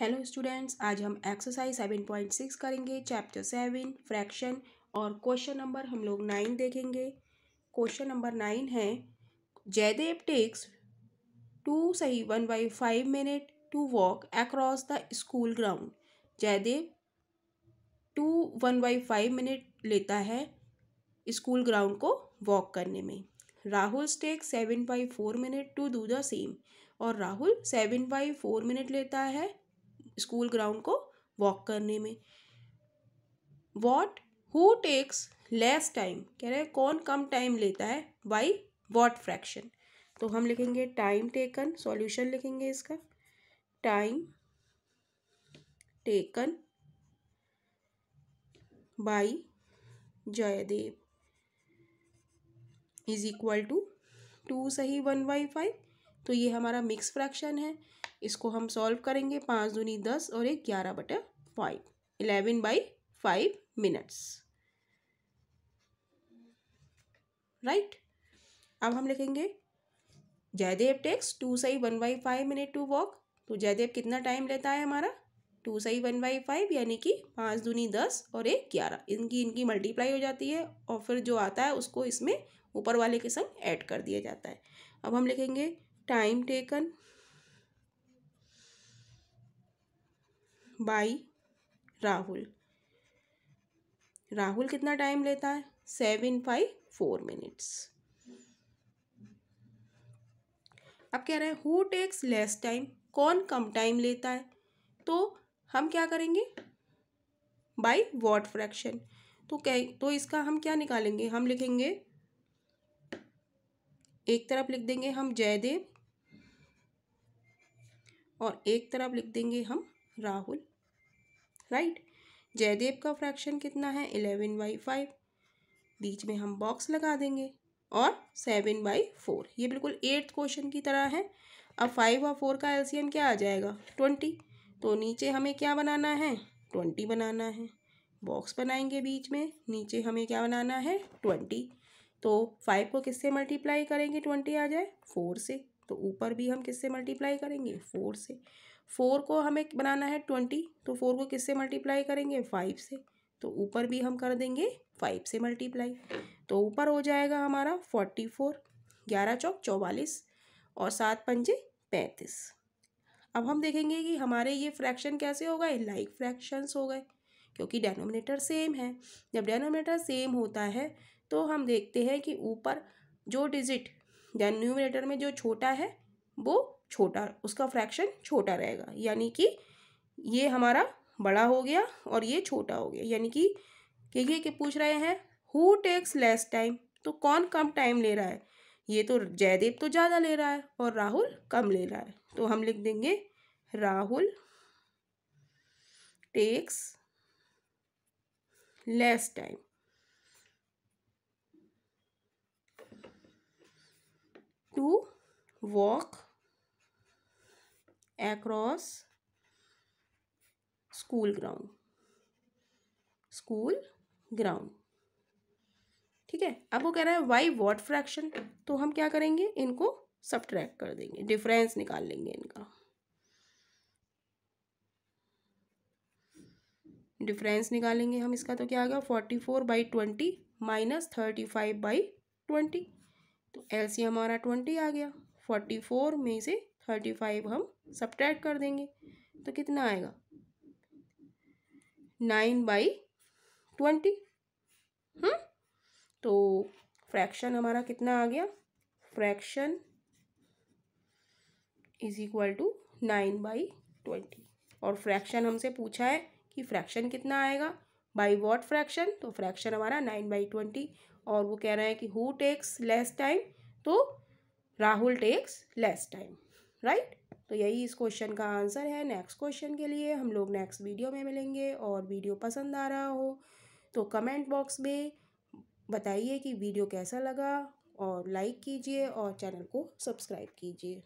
hello students आज हम exercise seven point six करेंगे चैप्टर सेवन फ्रैक्शन और क्वेश्चन नंबर हम लोग नाइन देखेंगे क्वेश्चन नंबर नाइन है जयदेव टेक्स टू सही one by five minute to walk across the school ground Jaidev two one by five minute लेता है स्कूल ग्राउंड को वॉक करने में Rahul takes seven by four minute to do the same और Rahul seven by four minute लेता है school ground को walk करने में what who takes less time कह रहे हैं कौन कम टाइम लेता है बाई वॉट फ्रैक्शन तो हम लिखेंगे टाइम टेकन सॉल्यूशन लिखेंगे इसका time taken by Jaidev is equal to two सही वन बाई फाइव तो ये हमारा मिक्स फ्रैक्शन है इसको हम सॉल्व करेंगे पाँच दूनी दस और एक ग्यारह बटे five eleven by five minutes right अब हम लिखेंगे जयदेव टेक्स टू सही one by five minute to walk तो जयदेव कितना टाइम लेता है हमारा टू सही वन बाई फाइव यानी कि पाँच दूनी दस और एक ग्यारह इनकी इनकी मल्टीप्लाई हो जाती है और फिर जो आता है उसको इसमें ऊपर वाले के संग ऐड कर दिया जाता है अब हम लिखेंगे time taken by Rahul Rahul कितना टाइम लेता है सेवन फाइव फोर मिनट्स अब कह रहे हैं हु टेक्स लेस टाइम कौन कम टाइम लेता है तो हम क्या करेंगे बाई वॉट फ्रैक्शन तो क्या तो इसका हम क्या निकालेंगे हम लिखेंगे एक तरफ लिख देंगे हम जयदेव और एक तरफ लिख देंगे हम राहुल राइट जयदेव का फ्रैक्शन कितना है इलेवन बाई फाइव बीच में हम बॉक्स लगा देंगे और सेवन बाई फोर ये बिल्कुल एट्थ क्वेश्चन की तरह है अब फाइव और फोर का एलसीएम क्या आ जाएगा ट्वेंटी तो नीचे हमें क्या बनाना है ट्वेंटी बनाना है बॉक्स बनाएंगे बीच में नीचे हमें क्या बनाना है ट्वेंटी तो फाइव को किससे मल्टीप्लाई करेंगे ट्वेंटी आ जाए फोर से तो ऊपर भी हम किससे मल्टीप्लाई करेंगे फोर से फोर को हमें बनाना है ट्वेंटी तो फोर को किससे मल्टीप्लाई करेंगे फाइव से तो ऊपर भी हम कर देंगे फाइव से मल्टीप्लाई तो ऊपर हो जाएगा हमारा फोर्टी फोर ग्यारह चौक चौवालीस और सात पंजे पैंतीस अब हम देखेंगे कि हमारे ये फ्रैक्शन कैसे हो गए लाइक फ्रैक्शंस हो गए क्योंकि डेनोमिनेटर सेम है जब डेनोमिनेटर सेम होता है तो हम देखते हैं कि ऊपर जो डिजिट डेनोमिनेटर में जो छोटा है वो छोटा उसका फ्रैक्शन छोटा रहेगा यानी कि ये हमारा बड़ा हो गया और ये छोटा हो गया यानी कि कहिए कि पूछ रहे हैं हु टेक्स लेस टाइम तो कौन कम टाइम ले रहा है ये तो जयदेव तो ज़्यादा ले रहा है और राहुल कम ले रहा है तो हम लिख देंगे Rahul takes less time to walk across school ground school ground ठीक है अब वो कह रहा है वाई वॉट फ्रैक्शन तो हम क्या करेंगे इनको सब कर देंगे डिफरेंस निकाल लेंगे इनका डिफरेंस निकालेंगे हम इसका तो क्या आ गया forty four by twenty minus thirty five by twenty तो एल सी हमारा ट्वेंटी आ गया फोर्टी फोर में से थर्टी फाइव हम सब्ट्रैक्ट कर देंगे तो कितना आएगा नाइन बाई ट्वेंटी हम्म, तो फ्रैक्शन हमारा कितना आ गया fraction is equal to nine by twenty और फ्रैक्शन हमसे पूछा है कि फ्रैक्शन कितना आएगा बाई वॉट फ्रैक्शन तो फ्रैक्शन हमारा नाइन बाई ट्वेंटी और वो कह रहे हैं कि हु टेक्स लेस टाइम तो Rahul takes less time right तो यही इस क्वेश्चन का आंसर है नेक्स्ट क्वेश्चन के लिए हम लोग नेक्स्ट वीडियो में मिलेंगे और वीडियो पसंद आ रहा हो तो कमेंट बॉक्स में बताइए कि वीडियो कैसा लगा और लाइक कीजिए और चैनल को सब्सक्राइब कीजिए